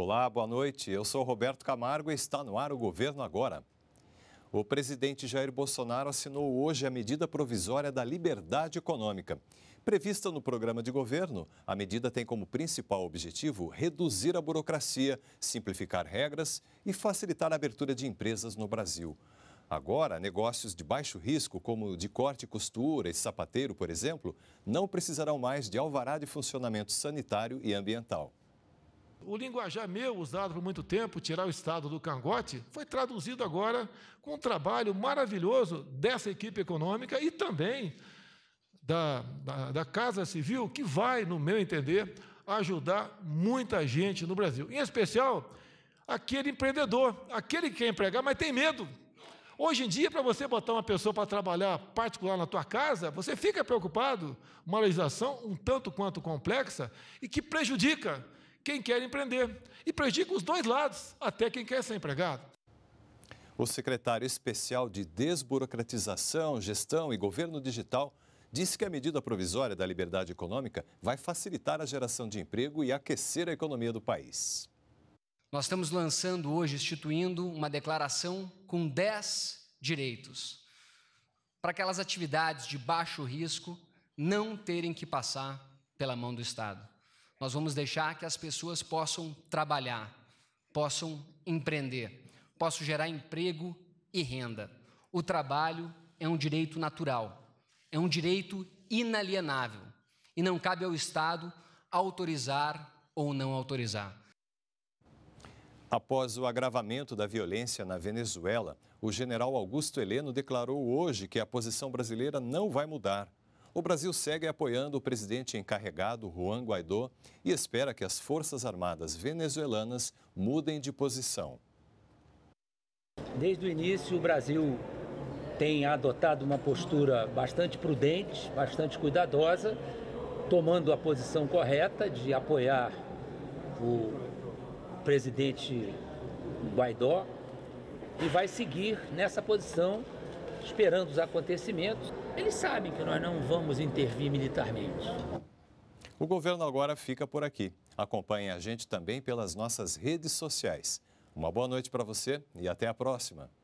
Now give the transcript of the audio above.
Olá, boa noite. Eu sou Roberto Camargo e está no ar o Governo Agora. O presidente Jair Bolsonaro assinou hoje a medida provisória da liberdade econômica. Prevista no programa de governo, a medida tem como principal objetivo reduzir a burocracia, simplificar regras e facilitar a abertura de empresas no Brasil. Agora, negócios de baixo risco, como de corte, e costura e sapateiro, por exemplo, não precisarão mais de alvará de funcionamento sanitário e ambiental o linguajar meu, usado por muito tempo, tirar o Estado do cangote, foi traduzido agora com um trabalho maravilhoso dessa equipe econômica e também da, da, da Casa Civil, que vai, no meu entender, ajudar muita gente no Brasil. Em especial, aquele empreendedor, aquele que quer empregar, mas tem medo. Hoje em dia, para você botar uma pessoa para trabalhar particular na tua casa, você fica preocupado, uma legislação um tanto quanto complexa e que prejudica quem quer empreender. E prejudica os dois lados, até quem quer ser empregado. O secretário especial de Desburocratização, Gestão e Governo Digital disse que a medida provisória da liberdade econômica vai facilitar a geração de emprego e aquecer a economia do país. Nós estamos lançando hoje, instituindo uma declaração com 10 direitos para aquelas atividades de baixo risco não terem que passar pela mão do Estado. Nós vamos deixar que as pessoas possam trabalhar, possam empreender, possam gerar emprego e renda. O trabalho é um direito natural, é um direito inalienável e não cabe ao Estado autorizar ou não autorizar. Após o agravamento da violência na Venezuela, o general Augusto Heleno declarou hoje que a posição brasileira não vai mudar o Brasil segue apoiando o presidente encarregado Juan Guaidó e espera que as Forças Armadas venezuelanas mudem de posição. Desde o início, o Brasil tem adotado uma postura bastante prudente, bastante cuidadosa, tomando a posição correta de apoiar o presidente Guaidó e vai seguir nessa posição esperando os acontecimentos, eles sabem que nós não vamos intervir militarmente. O governo agora fica por aqui. Acompanhe a gente também pelas nossas redes sociais. Uma boa noite para você e até a próxima.